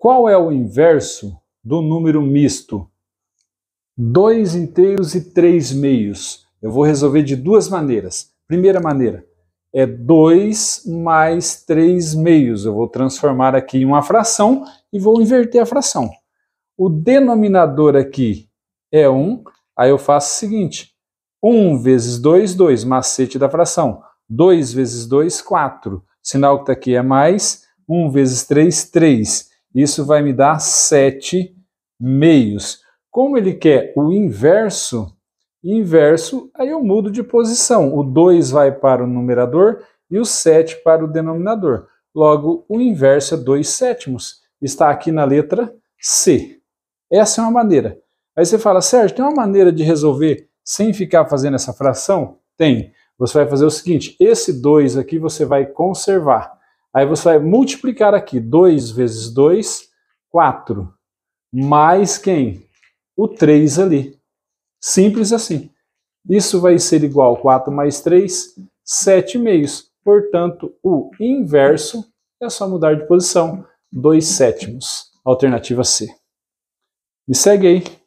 Qual é o inverso do número misto? 2 inteiros e 3 meios. Eu vou resolver de duas maneiras. Primeira maneira é 2 mais 3 meios. Eu vou transformar aqui em uma fração e vou inverter a fração. O denominador aqui é 1, um, aí eu faço o seguinte. 1 um vezes 2, 2, macete da fração. 2 vezes 2, 4. sinal que está aqui é mais. 1 um vezes 3, 3. Isso vai me dar 7 meios. Como ele quer o inverso, inverso, aí eu mudo de posição. O 2 vai para o numerador e o 7 para o denominador. Logo, o inverso é 2 sétimos. Está aqui na letra C. Essa é uma maneira. Aí você fala, Sérgio, tem uma maneira de resolver sem ficar fazendo essa fração? Tem. Você vai fazer o seguinte, esse 2 aqui você vai conservar. Aí você vai multiplicar aqui 2 vezes 2, 4. Mais quem? O 3 ali. Simples assim. Isso vai ser igual a 4 mais 3, 7 meios. Portanto, o inverso é só mudar de posição. 2 sétimos. Alternativa C. Me segue aí.